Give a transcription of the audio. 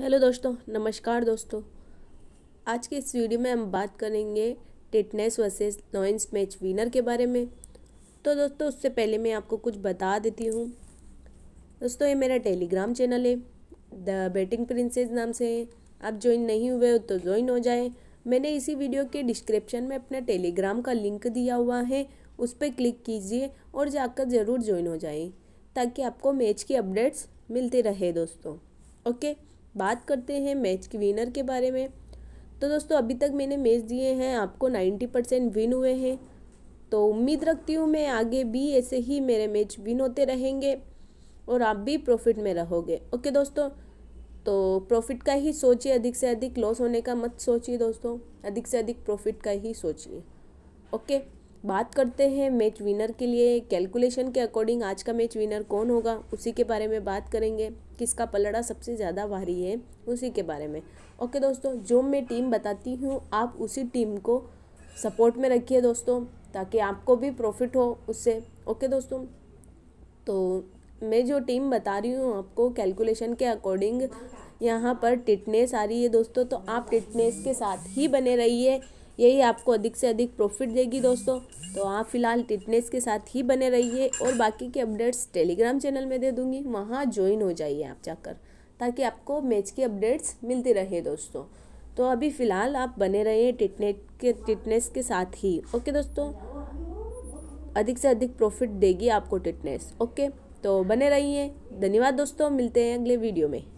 hello दोस्तों नमस्कार दोस्तों आज के इस वीडियो में हम बात करेंगे Titans versus Lions match winner के बारे में तो दोस्तों उससे पहले मैं आपको कुछ बता देती हूँ दोस्तों ये मेरा टेलीग्राम चैनल है द बेटिंग प्रिंसेस नाम से है आप ज्वाइन नहीं हुए हो तो ज्वाइन हो जाए मैंने इसी वीडियो के डिस्क्रिप्शन में अपना टेलीग्राम का लिंक दिया हुआ है उस पर क्लिक कीजिए और जाकर ज़रूर ज्वाइन हो जाए ताकि आपको मैच की अपडेट्स मिलते रहे दोस्तों ओके बात करते हैं मैच के विनर के बारे में तो दोस्तों अभी तक मैंने मैच दिए हैं आपको नाइन्टी परसेंट विन हुए हैं तो उम्मीद रखती हूँ मैं आगे भी ऐसे ही मेरे मैच विन होते रहेंगे और आप भी प्रॉफिट में रहोगे ओके दोस्तों तो प्रॉफिट का ही सोचिए अधिक से अधिक लॉस होने का मत सोचिए दोस्तों अधिक से अधिक प्रॉफिट का ही सोचिए ओके बात करते हैं मैच विनर के लिए कैलकुलेशन के अकॉर्डिंग आज का मैच विनर कौन होगा उसी के बारे में बात करेंगे किसका पलड़ा सबसे ज़्यादा भारी है उसी के बारे में ओके दोस्तों जो मैं टीम बताती हूँ आप उसी टीम को सपोर्ट में रखिए दोस्तों ताकि आपको भी प्रॉफिट हो उससे ओके दोस्तों तो मैं जो टीम बता रही हूँ आपको कैलकुलेशन के अकॉर्डिंग यहाँ पर टिटनेस आ रही है दोस्तों तो आप टिटनेस के साथ ही बने रहिए यही आपको अधिक से अधिक प्रॉफिट देगी दोस्तों तो आप फिलहाल टिटनेस के साथ ही बने रहिए और बाकी के अपडेट्स टेलीग्राम चैनल में दे दूँगी वहाँ ज्वाइन हो जाइए आप जाकर ताकि आपको मैच की अपडेट्स मिलती रहे दोस्तों तो अभी फ़िलहाल आप बने रहिए टिटनेट के टिटनेस के साथ ही ओके दोस्तों अधिक से अधिक प्रॉफिट देगी आपको टिटनेस ओके तो बने रहिए धन्यवाद दोस्तों मिलते हैं अगले वीडियो में